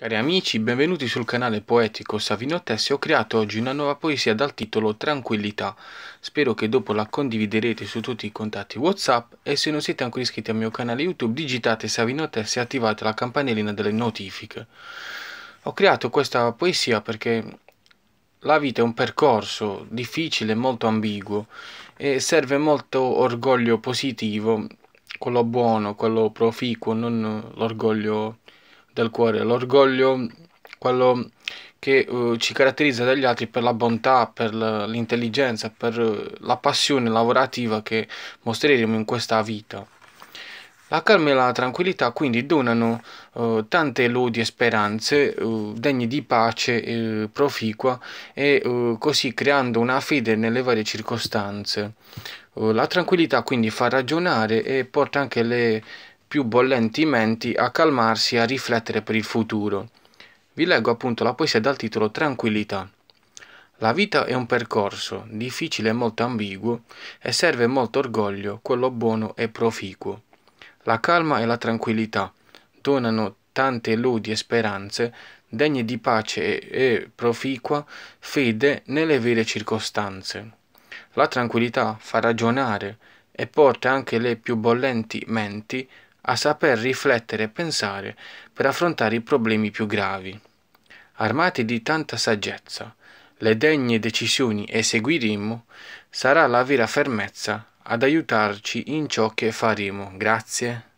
Cari amici, benvenuti sul canale poetico Savino Tessi. Ho creato oggi una nuova poesia dal titolo Tranquillità. Spero che dopo la condividerete su tutti i contatti WhatsApp e se non siete ancora iscritti al mio canale YouTube digitate Savino Tessi e attivate la campanellina delle notifiche. Ho creato questa poesia perché la vita è un percorso difficile, e molto ambiguo e serve molto orgoglio positivo, quello buono, quello proficuo, non l'orgoglio del cuore, l'orgoglio, quello che uh, ci caratterizza dagli altri per la bontà, per l'intelligenza, per eh, la passione lavorativa che mostreremo in questa vita. La calma e la tranquillità quindi donano uh, tante lodi e speranze degne di pace proficua e così creando una fede nelle varie circostanze. la tranquillità quindi fa ragionare e porta anche le più bollenti menti a calmarsi e a riflettere per il futuro. Vi leggo appunto la poesia dal titolo Tranquillità. La vita è un percorso, difficile e molto ambiguo, e serve molto orgoglio, quello buono e proficuo. La calma e la tranquillità donano tante lodi e speranze, degne di pace e proficua fede nelle vere circostanze. La tranquillità fa ragionare e porta anche le più bollenti menti a saper riflettere e pensare per affrontare i problemi più gravi. Armati di tanta saggezza, le degne decisioni eseguiremo, sarà la vera fermezza ad aiutarci in ciò che faremo. Grazie.